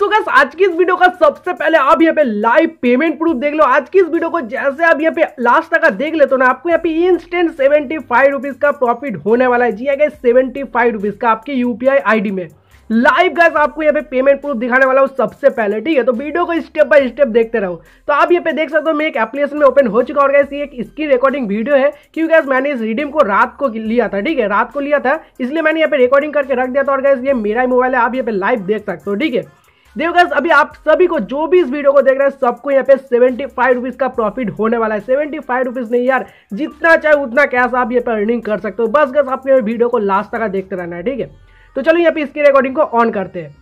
सो so आज की इस वीडियो का सबसे पहले आप यहाँ पे लाइव पेमेंट प्रूफ देख लो आज की इस वीडियो को जैसे आप यहाँ पे लास्ट तक देख लेते हो ना आपको यहाँ पे इंस्टेंट सेवेंटी फाइव रुपीज का प्रॉफिट होने वाला है जी आगे सेवेंटी फाइव रुपीज का आपके यूपीआई आईडी में लाइव गैस आपको यहाँ पे पेमेंट प्रूफ दिखाने वाला हूँ सबसे पहले ठीक है तो वीडियो को स्टेप बाय स्टेप देखते रहो तो आप यहाँ पे देख सकते हो मैं एक एप्लीकेशन में ओपन हो चुका और गैस ये एक इसकी रिकॉर्डिंग वीडियो है क्योंकि गैस मैंने इस रिडीम को रात को लिया था ठीक है रात को लिया था इसलिए मैंने यहाँ पे रिकॉर्डिंग करके रख दिया था और गैस ये मेरा ही मोबाइल है आप यहाँ पे लाइव देख सकते हो ठीक है देखो गैस अभी आप सभी को जो भी इस वीडियो को देख रहे हैं सबको यहाँ पे सेवेंटी फाइव रुपीज का प्रॉफिट होने वाला है सेवेंटी फाइव रुपीज नहीं यार जितना चाहे उतना कैश आप यहाँ पे अर्निंग कर सकते हो बस गैस आपके वीडियो को लास्ट तक देखते रहना है ठीक है तो चलो यहाँ पे इसकी रिकॉर्डिंग को ऑन करते हैं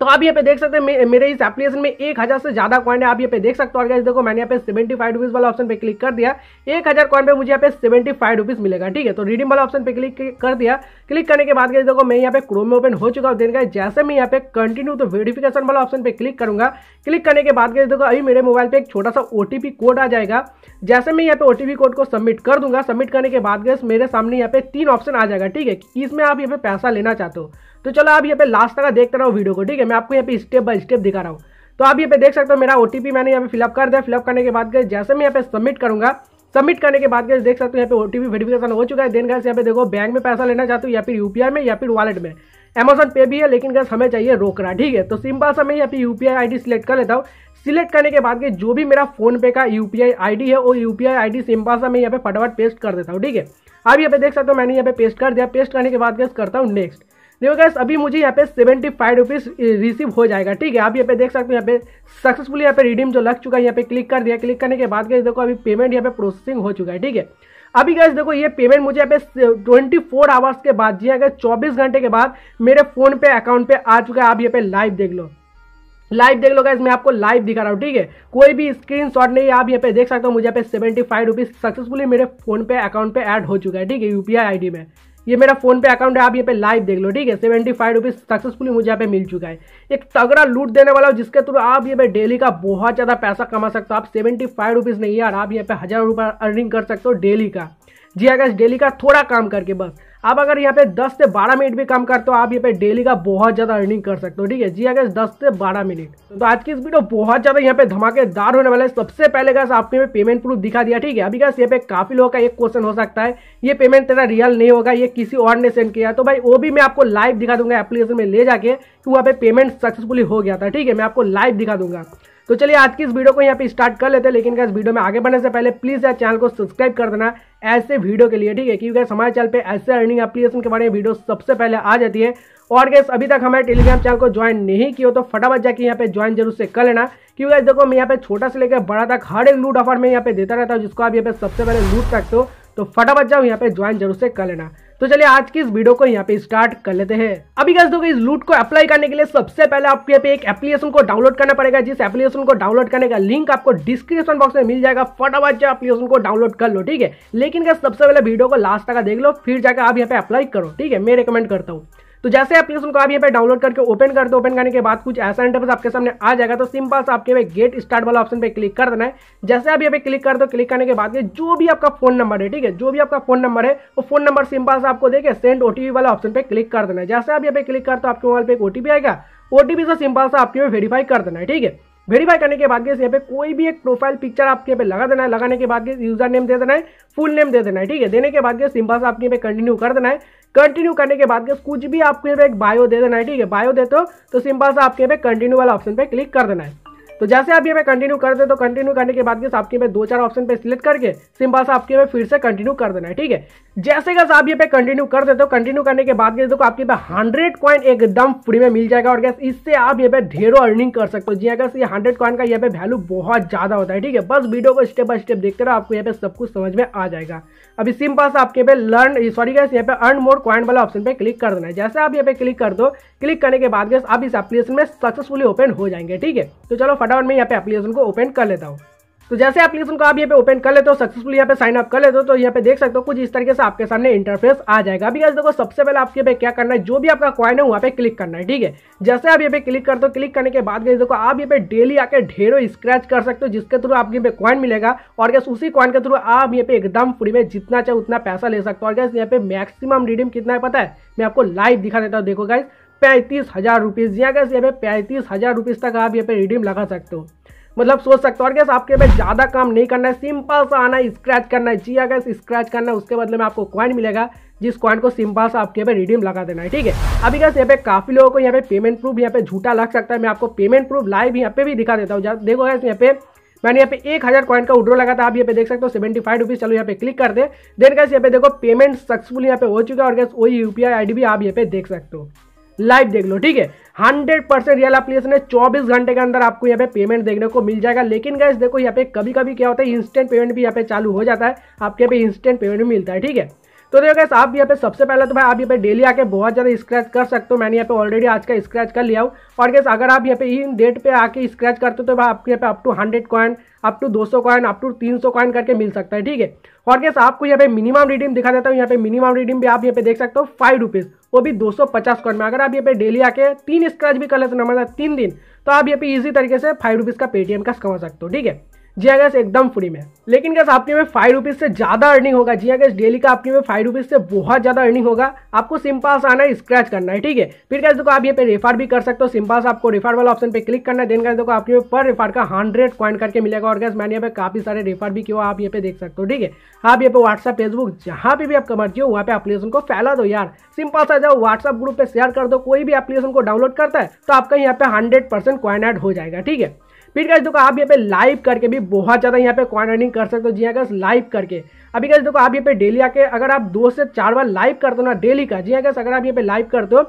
तो आप यहाँ पे देख सकते हैं मेरे इस एप्लीकेशन में एक हज़ार से ज़्यादा कॉइन है आप यहाँ पे देख सकते हो और देखो मैंने यहाँ पे सेवेंटी फाइव रुपीज़ वाला ऑप्शन पे क्लिक कर दिया एक हज़ार कॉइन पे मुझे यहाँ पे सेवेंटी फाइव रुपीज़ मिलेगा ठीक है तो रीडिंग वाला ऑप्शन पे क्लिक कर दिया क्लिक करने के बाद देखो मैं यहाँ पे क्रोम में ओपन हो चुका हूँ देखा जैसे मैं यहाँ पे कंटिन्यू तो वेरिफिकेशन वाला ऑप्शन पे क्लिक करूंगा क्लिक करने के बाद देखो अभी मेरे मोबाइल पर एक छोटा सा ओ कोड आ जाएगा जैसे मैं यहाँ पे ओ कोड को सबमिट कर दूंगा सबमिट करने के बाद मेरे सामने यहाँ पे तीन ऑप्शन आ जाएगा ठीक है इसमें आप यहाँ पे पैसा लेना चाहते हो तो चलो आप यहाँ पे लास्ट तक देखते रहो वीडियो को ठीक है मैं आपको यहाँ पे स्टेप बाय स्टेप दिखा रहा हूँ तो आप यहाँ पे देख सकते हो मेरा ओटीपी मैंने यहाँ पे फिलअप कर दिया फिलअप करने के बाद गए जैसे मैं यहाँ पे सबमिट करूँगा सबमिट करने के बाद गए देख सकते हो यहाँ पे ओटीपी वेरिफिकेशन हो चुका है देन गैस यहाँ पे देखो बैंक में पैसा लेना चाहते हो या फिर यूपीआई में या फिर वालेट में अमेजन पे भी है लेकिन गैस हमें चाहिए रोकड़ा ठीक है तो सिंपल सा मैं यहाँ पे यूपीआई आईडी सिलेक्ट कर लेता हूँ सिलेक्ट करने के बाद के जो भी मेरा फोन पे का यूपीआई आईडी है वो यूपीआई आईडी सिंपल सा मैं यहाँ पे फटाफट पेस्ट कर देता हूँ ठीक है आप यहाँ पे देख सकते हो मैंने यहाँ पे पेस्ट कर दिया पेस्ट करने के बाद गैस करता हूँ नेक्स्ट देखो गैस अभी मुझे यहाँ पे सेवेंटी फाइव रुपीज़ रिसीव हो जाएगा ठीक है आप यहाँ पे देख सकते हो यहाँ पे सक्सेसफुली यहाँ पे रिडीम जो लग चुका है यहाँ पे क्लिक कर दिया क्लिक करने के बाद गैस देखो अभी पेमेंट यहाँ पे प्रोसेसिंग हो चुका है ठीक है अभी गैस देखो ये पेमेंट मुझे यहाँ पे ट्वेंटी फोर आवर्स के बाद जी अगर चौबीस घंटे के बाद मेरे फोन पे अकाउंट पे आ चुका है आप यहाँ पे लाइव देख लो लाइव देख लो गैस मैं आपको लाइव दिखा रहा हूँ ठीक है कोई भी स्क्रीन शॉट नहीं आप यहाँ पे देख सकते हो मुझे यहाँ पे सेवेंटी फाइव रुपीज सक्सेसफुली मेरे फोन पे अकाउंट पे ऐड हो चुका है ठीक है यूपीआई आईडी में ये मेरा फोन पे अकाउंट है आप ये पे लाइव देख लो ठीक है सेवेंटी फाइव रुपीज़ सक्सेसफुली मुझे यहाँ पे मिल चुका है एक तगड़ा लूट देने वाला हो जिसके थ्रू आप ये पे डेली का बहुत ज़्यादा पैसा कमा सकते हो आप सेवेंटी फाइव रुपीज़ नहीं यार आप यहाँ पे हज़ार रुपये अर्निंग कर सकते हो डेली का जी अगर हाँ डेली का थोड़ा काम करके बस आप अगर यहाँ पे 10 से 12 मिनट भी काम करते हो आप यहाँ पे डेली का बहुत ज़्यादा अर्निंग कर सकते हो ठीक है जी अगर हाँ 10 से 12 मिनट तो आज की इस वीडियो बहुत ज़्यादा यहाँ पे धमाकेदार होने वाला है सबसे पहले गैस आपने पेमेंट प्रूफ दिखा दिया ठीक है अभी गैस यहाँ पे काफ़ी लोगों का एक क्वेश्चन हो सकता है ये पेमेंट तेरा रियल नहीं होगा ये किसी और ने सेंड किया तो भाई वो भी मैं आपको लाइव दिखा दूंगा एप्लीकेशन में ले जाके कि वहाँ पे पेमेंट सक्सेसफुली हो गया था ठीक है मैं आपको लाइव दिखा दूंगा तो चलिए आज की इस वीडियो को यहाँ पे स्टार्ट कर लेते हैं लेकिन इस वीडियो में आगे बढ़ने से पहले प्लीज़ यार चैनल को सब्सक्राइब कर देना ऐसे वीडियो के लिए ठीक है क्योंकि हमारे चैनल पे ऐसे अर्निंग एप्लीकेशन के बारे में वीडियो सबसे पहले आ जाती है और गैस अभी तक हमारे टेलीग्राम चैनल को ज्वाइन नहीं किया तो फटाफट जाके यहाँ पे ज्वाइन जरूर से कर लेना क्योंकि देखो मैं यहाँ पे छोटा से लेकर बड़ा तक हर एक लूट ऑफर में यहाँ पे देता रहता हूँ जिसको आप यहाँ पे सबसे पहले लूट सकते हो तो फटाफट जाओ यहाँ पे ज्वाइन जरूर से कर लेना तो चलिए आज की इस वीडियो को यहाँ पे स्टार्ट कर लेते हैं अभी कैसे दोगे इस लूट को अप्लाई करने के लिए सबसे पहले आपको यहाँ पे एक एप्लीकेशन को डाउनलोड करना पड़ेगा जिस एप्लीकेशन को डाउनलोड करने का लिंक आपको डिस्क्रिप्शन बॉक्स में मिल जाएगा फटाफट जो एप्लीकेशन को डाउनलोड कर लो ठीक है लेकिन क्या सबसे पहले वीडियो को लास्ट तक देख लो फिर जाकर आप यहाँ पे अप्लाई करो ठीक है मैं रिकमेंड करता हूँ तो जैसे एप्लीकेशन को आप यहाँ पर डाउनलोड करके ओपन कर दो ओपन करने के बाद कुछ ऐसा इंटरफेस आपके सामने आ जाएगा तो सिंपल से आपके गेट स्टार्ट वाला ऑप्शन पे क्लिक कर देना है जैसे आप यहाँ पे क्लिक कर दो क्लिक करने के बाद जो भी आपका फोन नंबर है ठीक है जो भी आपका फोन नंबर है वो फोन नंबर सिंपल से आपको देखे सेंड ओटीपी वाला ऑप्शन पे क्लिक कर देना है जैसे आप यहाँ पे क्लिक करते हो आपके मोबाइल पर एक ओटीपी आएगा ओटीपी से सिंपल से आपके वेरीफाई कर देना है ठीक है वेरीफाई करने के बाद गैस यहाँ पे कोई भी एक प्रोफाइल पिक्चर आपके पे लगा देना है लगाने के बाद गैस यूजर नेम दे देना है फुल नेम दे देना है ठीक है देने के बाद गैस सिंपल से आपके पे कंटिन्यू कर देना है कंटिन्यू करने के बाद कुछ भी आपको एक बायो दे देना है ठीक है बायो देते हो तो सिंपल सा आपके यहाँ पे कंटिन्यू वाला ऑप्शन पे क्लिक कर देना है तो जैसे आप ये मैं कंटिन्यू कर दे तो कंटिन्यू करने के बाद आपके में दो चार ऑप्शन पे सिलेक्ट करके सिंपल से आपके में फिर से कंटिन्यू कर देना है ठीक है जैसे कैसे आप ये पे कंटिन्यू कर देते हो कंटिन्यू करने के बाद देखो आपके पे हंड्रेड कॉइन एकदम फ्री में मिल जाएगा और गैस इससे आप ये पे ढेरों अर्निंग कर सकते हो जी अगर ये हंड्रेड कॉइन का यहाँ पे वैल्यू बहुत ज्यादा होता है ठीक है बस वीडियो को स्टेप बाय स्टेप देखते रहो आपको यहाँ पे सब कुछ समझ में आ जाएगा अभी सिंपल से आपके पे लर्न सॉरी गैस यहाँ पे अर्न मोर कॉइन वाला ऑप्शन पे क्लिक कर देना है जैसे आप यहाँ पे क्लिक कर दो क्लिक करने के बाद गैस आप इस एप्लीकेशन में सक्सेसफुली ओपन हो जाएंगे ठीक है तो चलो फटाफट में यहाँ पे एप्लीकेशन को ओपन कर लेता हूँ तो जैसे एप्लीकेशन को आप यहाँ पे ओपन कर लेते हो सक्सेसफुल यहाँ पे साइन अप कर लेते हो तो यहाँ पे देख सकते हो कुछ इस तरीके से आपके सामने इंटरफेस आ जाएगा अभी देखो सबसे पहले आपके पे क्या करना है जो भी आपका कॉइन है वहाँ पे क्लिक करना है ठीक है जैसे आप यहाँ पे क्लिक करते हो क्लिक करने के बाद देखो आप यहाँ पे डेली आके ढेरों स्क्रैच कर सकते हो जिसके थ्रू आपके पे कॉइन मिलेगा और गैस उसी कॉइन के थ्रू आप यहाँ पे एकदम फ्री में जितना चाहे उतना पैसा ले सकते हो और गैस यहाँ पे मैक्सिमम रिडीम कितना है पता है मैं आपको लाइव दिखा देता हूँ देखो गाइस पैंतीस हज़ार रुपीज़ जी कैसे यहाँ पे पैंतीस हज़ार रुपीज़ तक आप यहाँ पे रिडीम लगा सकते हो मतलब सोच सकते हो और कैसे आपके यहाँ ज़्यादा काम नहीं करना है सिंपल सा आना है स्क्रैच करना है जी कैसे स्क्रैच करना है उसके बदले में आपको क्वाइन मिलेगा जिस क्वाइन को सिंपल सा आपके यहाँ पे रिडीम लगा देना है ठीक है अभी कैसे यहाँ पे काफ़ी लोगों को यहाँ पे पेमेंट प्रूफ यहाँ पे झूठा लग सकता है मैं आपको पेमेंट प्रूफ लाइव यहाँ पे भी दिखा देता हूँ देखो कैसे यहाँ पे मैंने यहाँ पे एक हज़ार कॉइन का उड्रो लगा था आप यहाँ पे देख सकते हो सेवेंटी फाइव रुपीज़ चलो यहाँ पे क्लिक कर दे देन कैसे यहाँ पे देखो पेमेंट सक्सेसफुल यहाँ पे हो चुका है और कैसे वही यूपीआई आईडी भी आप यहाँ पे देख सकते हो लाइव देख लो ठीक है हंड्रेड परसेंट रियल एप्लीकेशन है चौबीस घंटे के अंदर आपको यहाँ पे पेमेंट देखने को मिल जाएगा लेकिन गैस देखो यहाँ पे कभी कभी क्या होता है इंस्टेंट पेमेंट भी यहाँ पे चालू हो जाता है आपके यहाँ पे इंस्टेंट पेमेंट भी मिलता है ठीक है तो देखो गैस आप यहाँ पे सबसे पहले तो भाई आप यहाँ पे डेली आके बहुत ज़्यादा स्क्रैच कर सकते हो मैंने यहाँ पे ऑलरेडी आज का स्क्रैच कर लिया हूँ और गैस अगर आप यहाँ पे इन डेट पे आके स्क्रैच करते हो तो भाई आपके यहाँ पे up to hundred coin up to दो सौ कॉइन अप टू तीन सौ कॉइन करके मिल सकता है ठीक है और गैस आपको यहाँ पे मिनिमम रिडीम दिखा देता हूँ यहाँ पे मिनिमम रिडीम भी आप यहाँ पे देख सकते हो फाइव रुपीज़ वो भी 250 कॉइन में अगर आप ये पे डेली आके तीन स्क्रैच भी कर लेते हैं मतलब तीन दिन तो आप ये पे इजी तरीके से फाइव रुपीज़ का पेटीएम का कमा सकते हो ठीक है जी हाँ गैस एकदम फ्री में लेकिन गैस आपके में फाइव रुपीज़ से ज़्यादा अर्निंग होगा जी हाँ गैस डेली का आपके में फाइव रुपीज़ से बहुत ज़्यादा अर्निंग होगा आपको सिंपल आना है स्क्रैच करना है ठीक है फिर गैस देखो आप ये पे रेफर भी कर सकते हो सिंपल आपको रेफर वाला ऑप्शन पे क्लिक करना है देन गैस देखो आपके में पर रेफर का हंड्रेड क्वाइन करके मिलेगा और गैस मैंने यहाँ पे काफ़ी सारे रेफर भी किया आप ये पे देख सकते हो ठीक है आप ये पे व्हाट्सअप फेसबुक जहाँ पे भी आप कमर्जी हो वहाँ पे अपलीकेशन को फैला दो यार सिंपल सा जाओ व्हाट्सअप ग्रुप पे शेयर कर दो कोई भी एप्लीकेशन को डाउनलोड करता है तो आपका यहाँ पे हंड्रेड परसेंट ऐड हो जाएगा ठीक है फिर कैसे देखो आप यहाँ पे लाइव करके भी बहुत ज़्यादा यहाँ पे कॉइन अर्निंग कर सकते हो जी अगर हाँ लाइव करके अभी कैसे देखो आप यहाँ पे डेली आके अगर आप दो से चार बार लाइव करते हो ना डेली का जी गैस हाँ अगर आप यहाँ पे लाइव करते हो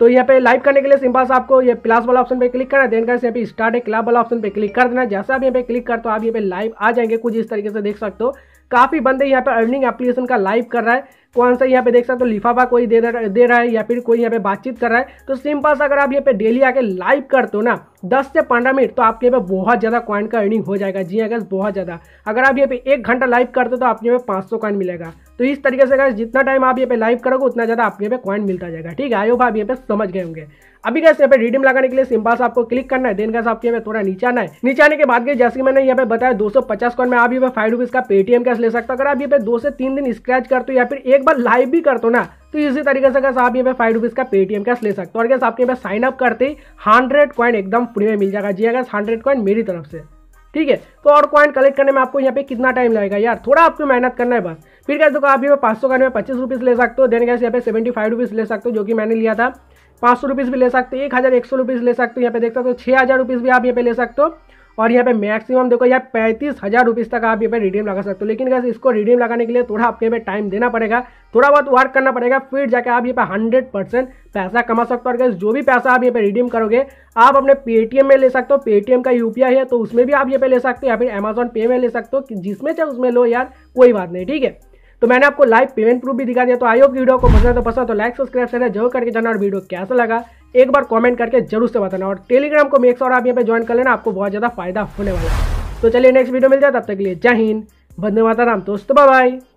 तो यहाँ पे लाइव करने के लिए सिंपल सा आपको ये प्लस वाला ऑप्शन पे क्लिक करना देन गैस यहाँ पे स्टार्ट है क्लब वाला ऑप्शन पे क्लिक कर देना जैसे आप यहाँ पे क्लिक करते हो आप यहाँ पे लाइव आ जाएंगे कुछ इस तरीके से देख सकते हो काफ़ी बंदे यहाँ पे अर्निंग एप्लीकेशन का लाइव कर रहा है को आंसर यहाँ पे देख सकते हो लिफाफा कोई दे दे रहा है या फिर कोई यहाँ पे बातचीत कर रहा है तो सिंपल से अगर आप यहाँ पे डेली आके लाइव करते हो ना 10 से 15 मिनट तो आपके यहाँ पे बहुत ज़्यादा कॉइन का अर्निंग हो जाएगा जी अगर बहुत ज़्यादा अगर आप यहाँ पे एक घंटा लाइव करते हो तो आपके यहाँ पे पाँच सौ कॉइन मिलेगा तो इस तरीके से अगर जितना टाइम आप यहाँ पे लाइव करोगे उतना ज़्यादा आपके यहाँ पे कॉइन मिलता जाएगा ठीक है आयो आप यहाँ पे समझ गए होंगे अभी कैसे यहाँ पे रिडीम लगाने के लिए सिंपल से आपको क्लिक करना है देन कैसे आपके यहाँ पे थोड़ा नीचे आना है नीचे आने के बाद के जैसे कि मैंने यहाँ पे बताया 250 सौ कॉइन में आप यहाँ पे फाइव रुपीज़ का पेटीएम कैसे ले सकते हो अगर आप यहाँ पे दो से तीन दिन स्क्रैच करते हो या फिर एक बार लाइव भी करते हो ना तो इसी तरीके से कैसे आप यहाँ पे फाइव रुपीज़ का पेटीएम कैश ले सकते हो और कैसे आपके यहाँ पे साइन अप करते ही हंड्रेड कॉइन एकदम फ्री में मिल जाएगा जी अगर हंड्रेड कॉइन मेरी तरफ से ठीक है तो और कॉइन कलेक्ट करने में आपको यहाँ पे कितना टाइम लगेगा यार थोड़ा आपको मेहनत करना है बस फिर कैसे देखो आप यहाँ पे पाँच सौ कॉइन में पच्चीस रुपीज़ ले सकते हो देन कैसे यहाँ पे सेवेंटी फाइव रुपीज़ ले सकते हो जो कि मैंने लिया था पाँच सौ रुपीज़ भी ले सकते हो एक हज़ार एक सौ रुपीज़ ले सकते हो यहाँ पे देख सकते हो छः हज़ार रुपीज़ भी आप यहाँ पे ले सकते हो और यहाँ पे मैक्सिमम देखो यार पैंतीस हज़ार रुपीज़ तक आप यहाँ पे रिडीम लगा सकते हो लेकिन कैसे इसको रिडीम लगाने के लिए थोड़ा आपके यहाँ पे टाइम देना पड़ेगा थोड़ा बहुत वर्क करना पड़ेगा फिर जाके आप यहाँ पे हंड्रेड परसेंट पैसा कमा सकते हो और कैसे जो भी पैसा आप यहाँ पे रिडीम करोगे आप अपने पेटीएम में ले सकते हो पेटीएम का यू है तो उसमें भी आप यहाँ पे ले सकते हो या फिर अमेजोन पे में ले सकते हो जिसमें चाहे उसमें लो यार कोई बात नहीं ठीक है तो मैंने आपको लाइव पेमेंट प्रूफ भी दिखा दिया तो आई होप वीडियो को पसंद तो पसंद तो लाइक सब्सक्राइब चैनल जरूर करके जाना और वीडियो कैसा लगा एक बार कॉमेंट करके जरूर से बताना और टेलीग्राम को मेक्स और आप यहाँ पे ज्वाइन कर लेना आपको बहुत ज़्यादा फायदा होने वाला है तो चलिए नेक्स्ट वीडियो मिल जाए तब तक के लिए जय हिंद बंदे माता राम दोस्तों बाय बाय